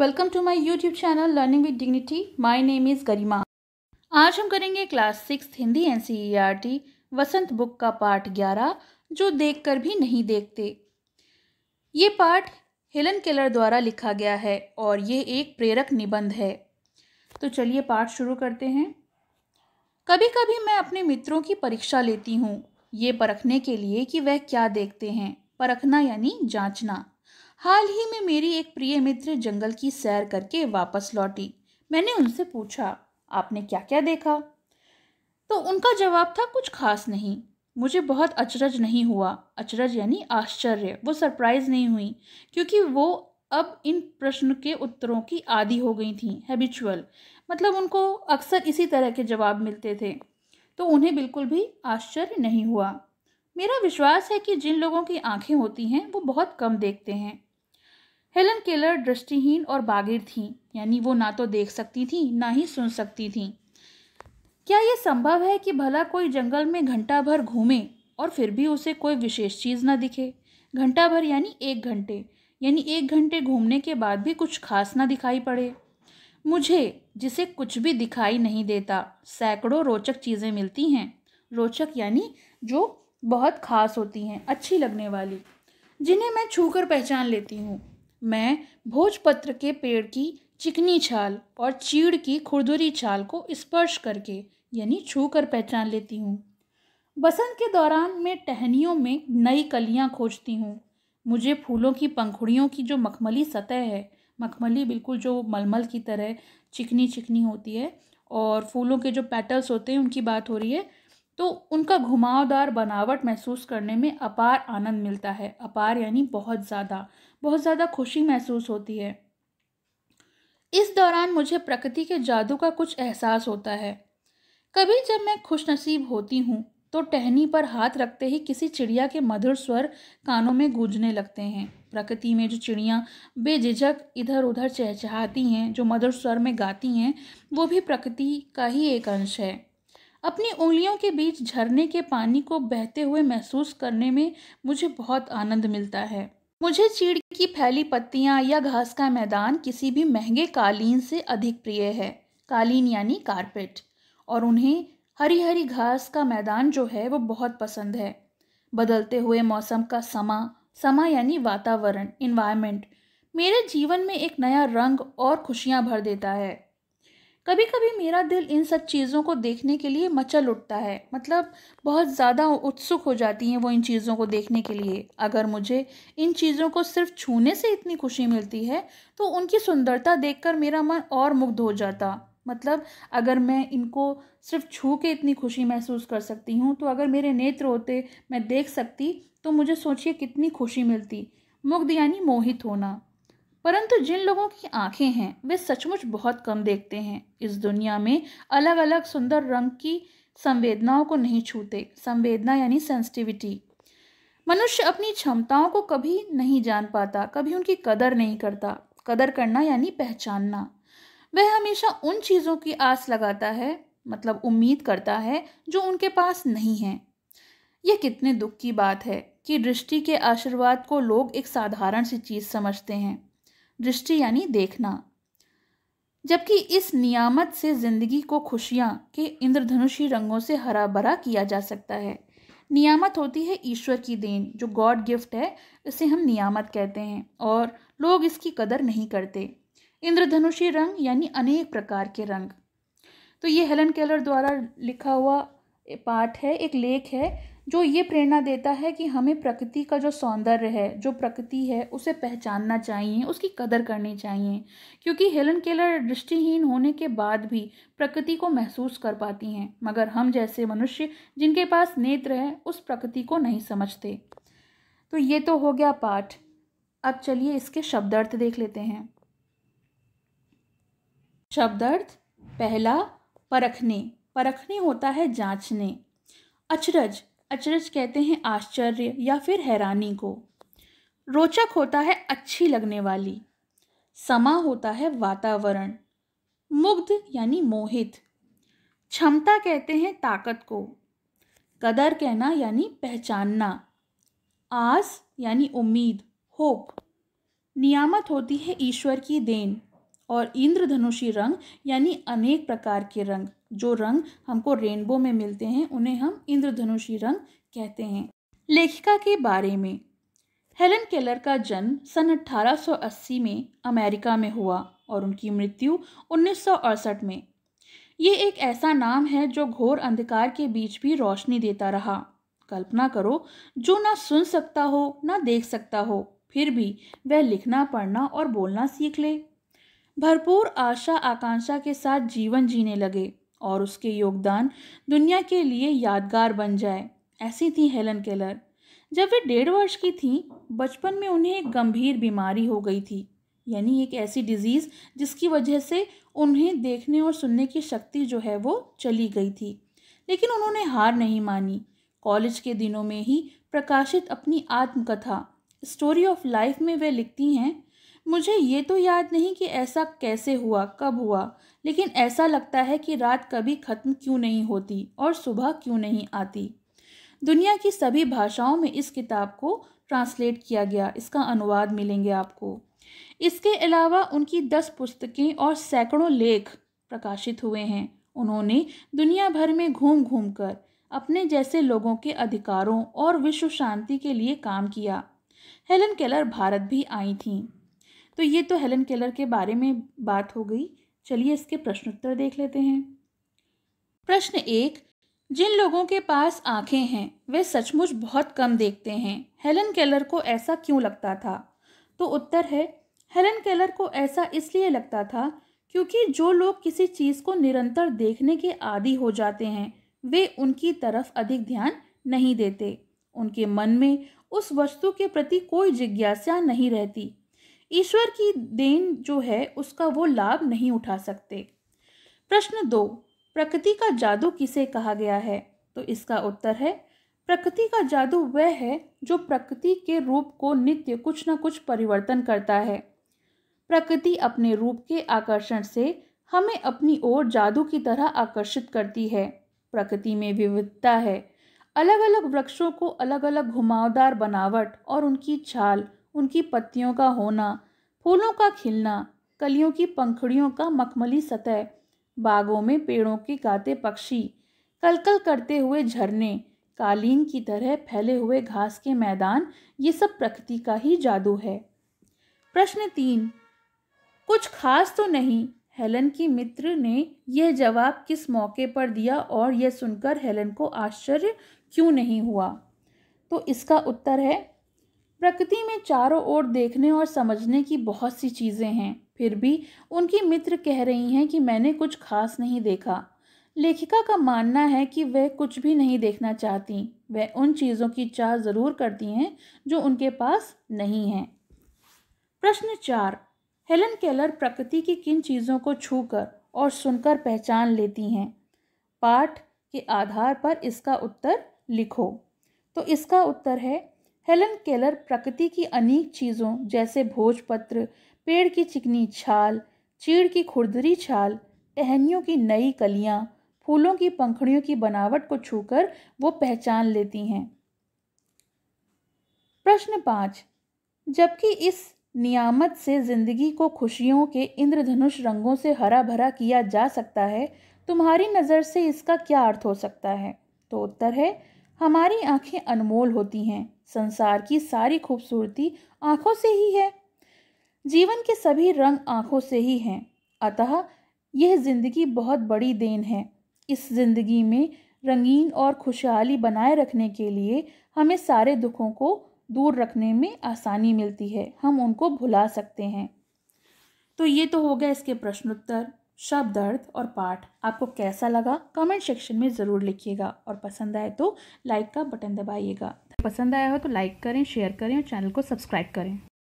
welcome to my YouTube channel learning with dignity my name is Garima आज हम करेंगे class six Hindi एन e Vasant book का पार्ट ग्यारह जो देखकर भी नहीं देखते ये पाठ हेलन केलर द्वारा लिखा गया है और ये एक प्रेरक निबंध है तो चलिए पाठ शुरू करते हैं कभी कभी मैं अपने मित्रों की परीक्षा लेती हूँ ये परखने के लिए कि वह क्या देखते हैं परखना यानी जांचना हाल ही में मेरी एक प्रिय मित्र जंगल की सैर करके वापस लौटी मैंने उनसे पूछा आपने क्या क्या देखा तो उनका जवाब था कुछ खास नहीं मुझे बहुत अचरज नहीं हुआ अचरज यानी आश्चर्य वो सरप्राइज़ नहीं हुई क्योंकि वो अब इन प्रश्न के उत्तरों की आदि हो गई थी हैबिचुअल मतलब उनको अक्सर इसी तरह के जवाब मिलते थे तो उन्हें बिल्कुल भी आश्चर्य नहीं हुआ मेरा विश्वास है कि जिन लोगों की आंखें होती हैं वो बहुत कम देखते हैं हेलन केलर दृष्टिहीन और बागिर थीं यानी वो ना तो देख सकती थीं ना ही सुन सकती थीं क्या ये संभव है कि भला कोई जंगल में घंटा भर घूमे और फिर भी उसे कोई विशेष चीज़ ना दिखे घंटा भर यानी एक घंटे यानी एक घंटे घूमने के बाद भी कुछ खास ना दिखाई पड़े मुझे जिसे कुछ भी दिखाई नहीं देता सैकड़ों रोचक चीज़ें मिलती हैं रोचक यानी जो बहुत खास होती हैं अच्छी लगने वाली जिन्हें मैं छूकर पहचान लेती हूँ मैं भोजपत्र के पेड़ की चिकनी छाल और चीड़ की खुरदुरी छाल को स्पर्श करके यानी छू कर पहचान लेती हूँ बसंत के दौरान मैं टहनियों में नई कलियाँ खोजती हूँ मुझे फूलों की पंखुड़ियों की जो मखमली सतह है मखमली बिल्कुल जो मलमल की तरह चिकनी चिकनी होती है और फूलों के जो पेटल्स होते हैं उनकी बात हो रही है तो उनका घुमावदार बनावट महसूस करने में अपार आनंद मिलता है अपार यानी बहुत ज़्यादा बहुत ज़्यादा खुशी महसूस होती है इस दौरान मुझे प्रकृति के जादू का कुछ एहसास होता है कभी जब मैं खुशनसीब होती हूँ तो टहनी पर हाथ रखते ही किसी चिड़िया के मधुर स्वर कानों में गूंजने लगते हैं प्रकृति में जो चिड़ियाँ बेझिझक इधर उधर चहचहाती हैं जो मधुर स्वर में गाती हैं वो भी प्रकृति का ही एक अंश है अपनी उंगलियों के बीच झरने के पानी को बहते हुए महसूस करने में मुझे बहुत आनंद मिलता है मुझे चीड़ की फैली पत्तियाँ या घास का मैदान किसी भी महंगे कालीन से अधिक प्रिय है कालीन यानी कारपेट और उन्हें हरी हरी घास का मैदान जो है वो बहुत पसंद है बदलते हुए मौसम का समा समा यानी वातावरण इन्वायरमेंट मेरे जीवन में एक नया रंग और खुशियाँ भर देता है कभी कभी मेरा दिल इन सब चीज़ों को देखने के लिए मचल उठता है मतलब बहुत ज़्यादा उत्सुक हो जाती हैं वो इन चीज़ों को देखने के लिए अगर मुझे इन चीज़ों को सिर्फ छूने से इतनी खुशी मिलती है तो उनकी सुंदरता देखकर मेरा मन और मुग्ध हो जाता मतलब अगर मैं इनको सिर्फ छू के इतनी खुशी महसूस कर सकती हूँ तो अगर मेरे नेत्र होते मैं देख सकती तो मुझे सोचिए कितनी खुशी मिलती मुग्ध यानी मोहित होना परंतु जिन लोगों की आंखें हैं वे सचमुच बहुत कम देखते हैं इस दुनिया में अलग अलग सुंदर रंग की संवेदनाओं को नहीं छूते संवेदना यानी सेंसिटिविटी मनुष्य अपनी क्षमताओं को कभी नहीं जान पाता कभी उनकी कदर नहीं करता कदर करना यानी पहचानना वह हमेशा उन चीज़ों की आस लगाता है मतलब उम्मीद करता है जो उनके पास नहीं है यह कितने दुख की बात है कि दृष्टि के आशीर्वाद को लोग एक साधारण सी चीज़ समझते हैं दृष्टि यानी देखना जबकि इस नियामत से ज़िंदगी को खुशियाँ के इंद्रधनुषी रंगों से हरा भरा किया जा सकता है नियामत होती है ईश्वर की देन जो गॉड गिफ्ट है इसे हम नियामत कहते हैं और लोग इसकी कदर नहीं करते इंद्रधनुषी रंग यानी अनेक प्रकार के रंग तो ये हेलन केलर द्वारा लिखा हुआ पाठ है एक लेख है जो ये प्रेरणा देता है कि हमें प्रकृति का जो सौंदर्य है जो प्रकृति है उसे पहचानना चाहिए उसकी कदर करनी चाहिए क्योंकि हेलन केलर दृष्टिहीन होने के बाद भी प्रकृति को महसूस कर पाती हैं मगर हम जैसे मनुष्य जिनके पास नेत्र हैं उस प्रकृति को नहीं समझते तो ये तो हो गया पाठ अब चलिए इसके शब्दार्थ देख लेते हैं शब्दार्थ पहला परखने परखने होता है जांचने अचरज अचरज कहते हैं आश्चर्य या फिर हैरानी को रोचक होता है अच्छी लगने वाली समा होता है वातावरण मुग्ध यानी मोहित क्षमता कहते हैं ताकत को कदर कहना यानी पहचानना आस यानी उम्मीद होप नियामत होती है ईश्वर की देन और इंद्रधनुषी रंग यानी अनेक प्रकार के रंग जो रंग हमको रेनबो में मिलते हैं उन्हें हम इंद्रधनुषी रंग कहते हैं लेखिका के बारे में हेलन केलर का जन्म सन 1880 में अमेरिका में हुआ और उनकी मृत्यु उन्नीस में ये एक ऐसा नाम है जो घोर अंधकार के बीच भी रोशनी देता रहा कल्पना करो जो ना सुन सकता हो ना देख सकता हो फिर भी वह लिखना पढ़ना और बोलना सीख ले भरपूर आशा आकांक्षा के साथ जीवन जीने लगे और उसके योगदान दुनिया के लिए यादगार बन जाए ऐसी थी हेलन केलर जब वे डेढ़ वर्ष की थी बचपन में उन्हें एक गंभीर बीमारी हो गई थी यानी एक ऐसी डिजीज़ जिसकी वजह से उन्हें देखने और सुनने की शक्ति जो है वो चली गई थी लेकिन उन्होंने हार नहीं मानी कॉलेज के दिनों में ही प्रकाशित अपनी आत्मकथा स्टोरी ऑफ लाइफ में वे लिखती हैं मुझे ये तो याद नहीं कि ऐसा कैसे हुआ कब हुआ लेकिन ऐसा लगता है कि रात कभी ख़त्म क्यों नहीं होती और सुबह क्यों नहीं आती दुनिया की सभी भाषाओं में इस किताब को ट्रांसलेट किया गया इसका अनुवाद मिलेंगे आपको इसके अलावा उनकी दस पुस्तकें और सैकड़ों लेख प्रकाशित हुए हैं उन्होंने दुनिया भर में घूम घूम कर अपने जैसे लोगों के अधिकारों और विश्व शांति के लिए काम किया हेलन केलर भारत भी आई थीं तो ये तो हेलन केलर के बारे में बात हो गई चलिए इसके प्रश्नोत्तर देख लेते हैं प्रश्न एक जिन लोगों के पास आंखें हैं वे सचमुच बहुत कम देखते हैं हेलन केलर को ऐसा क्यों लगता था तो उत्तर है हेलन केलर को ऐसा इसलिए लगता था क्योंकि जो लोग किसी चीज़ को निरंतर देखने के आदि हो जाते हैं वे उनकी तरफ अधिक ध्यान नहीं देते उनके मन में उस वस्तु के प्रति कोई जिज्ञासा नहीं रहती ईश्वर की देन जो है उसका वो लाभ नहीं उठा सकते प्रश्न दो प्रकृति का जादू किसे कहा गया है तो इसका उत्तर है प्रकृति का जादू वह है जो प्रकृति के रूप को नित्य कुछ ना कुछ परिवर्तन करता है प्रकृति अपने रूप के आकर्षण से हमें अपनी ओर जादू की तरह आकर्षित करती है प्रकृति में विविधता है अलग अलग वृक्षों को अलग अलग घुमावदार बनावट और उनकी छाल उनकी पत्तियों का होना फूलों का खिलना कलियों की पंखड़ियों का मखमली सतह बागों में पेड़ों के गाते पक्षी कलकल करते हुए झरने कालीन की तरह फैले हुए घास के मैदान ये सब प्रकृति का ही जादू है प्रश्न तीन कुछ खास तो नहीं हेलन की मित्र ने यह जवाब किस मौके पर दिया और यह सुनकर हेलन को आश्चर्य क्यों नहीं हुआ तो इसका उत्तर है प्रकृति में चारों ओर देखने और समझने की बहुत सी चीज़ें हैं फिर भी उनकी मित्र कह रही हैं कि मैंने कुछ खास नहीं देखा लेखिका का मानना है कि वह कुछ भी नहीं देखना चाहती वह उन चीज़ों की चाह ज़रूर करती हैं जो उनके पास नहीं हैं प्रश्न चार हेलन केलर प्रकृति की किन चीज़ों को छूकर और सुनकर पहचान लेती हैं पाठ के आधार पर इसका उत्तर लिखो तो इसका उत्तर है हेलन केलर प्रकृति की अनेक चीज़ों जैसे भोजपत्र पेड़ की चिकनी छाल चीड़ की खुरदरी छाल टहनियों की नई कलियाँ फूलों की पंखड़ियों की बनावट को छूकर वो पहचान लेती हैं प्रश्न पाँच जबकि इस नियामत से जिंदगी को खुशियों के इंद्रधनुष रंगों से हरा भरा किया जा सकता है तुम्हारी नज़र से इसका क्या अर्थ हो सकता है तो उत्तर है हमारी आंखें अनमोल होती हैं संसार की सारी खूबसूरती आंखों से ही है जीवन के सभी रंग आंखों से ही हैं अतः यह जिंदगी बहुत बड़ी देन है इस जिंदगी में रंगीन और खुशहाली बनाए रखने के लिए हमें सारे दुखों को दूर रखने में आसानी मिलती है हम उनको भुला सकते हैं तो ये तो हो गया इसके प्रश्नोत्तर शब्द अर्थ और पाठ आपको कैसा लगा कमेंट सेक्शन में ज़रूर लिखिएगा और पसंद आए तो लाइक का बटन दबाइएगा पसंद आया हो तो लाइक करें शेयर करें और चैनल को सब्सक्राइब करें